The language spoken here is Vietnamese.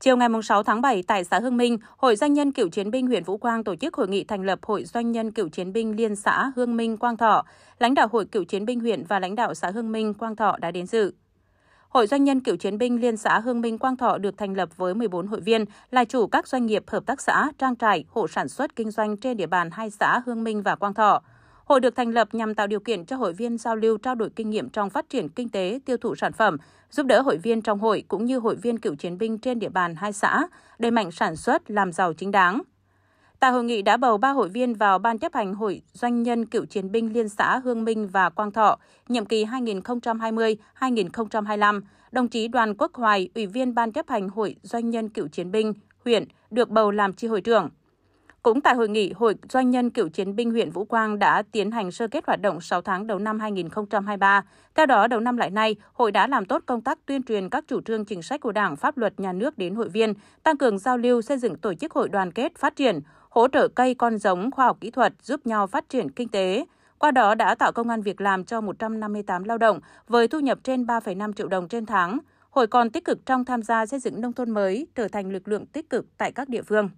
Chiều ngày 6 tháng 7 tại xã Hương Minh, Hội Doanh nhân Cựu Chiến binh huyện Vũ Quang tổ chức hội nghị thành lập Hội Doanh nhân Cựu Chiến binh Liên xã Hương Minh Quang Thọ. Lãnh đạo Hội Cựu Chiến binh huyện và lãnh đạo xã Hương Minh Quang Thọ đã đến dự. Hội Doanh nhân Cựu Chiến binh Liên xã Hương Minh Quang Thọ được thành lập với 14 hội viên là chủ các doanh nghiệp hợp tác xã, trang trại, hộ sản xuất kinh doanh trên địa bàn hai xã Hương Minh và Quang Thọ. Hội được thành lập nhằm tạo điều kiện cho hội viên giao lưu trao đổi kinh nghiệm trong phát triển kinh tế, tiêu thụ sản phẩm, giúp đỡ hội viên trong hội cũng như hội viên cựu chiến binh trên địa bàn hai xã, đẩy mạnh sản xuất, làm giàu chính đáng. Tại hội nghị đã bầu 3 hội viên vào Ban chấp hành Hội Doanh nhân Cựu chiến binh Liên xã Hương Minh và Quang Thọ, nhiệm kỳ 2020-2025. Đồng chí Đoàn Quốc Hoài, Ủy viên Ban chấp hành Hội Doanh nhân Cựu chiến binh huyện, được bầu làm chi hội trưởng. Cũng tại hội nghị, Hội Doanh nhân Cựu Chiến binh huyện Vũ Quang đã tiến hành sơ kết hoạt động 6 tháng đầu năm 2023. Theo đó, đầu năm lại nay, hội đã làm tốt công tác tuyên truyền các chủ trương chính sách của Đảng, pháp luật, nhà nước đến hội viên, tăng cường giao lưu, xây dựng tổ chức hội đoàn kết, phát triển, hỗ trợ cây con giống, khoa học kỹ thuật, giúp nhau phát triển kinh tế. Qua đó đã tạo công an việc làm cho 158 lao động với thu nhập trên 3,5 triệu đồng trên tháng. Hội còn tích cực trong tham gia xây dựng nông thôn mới, trở thành lực lượng tích cực tại các địa phương.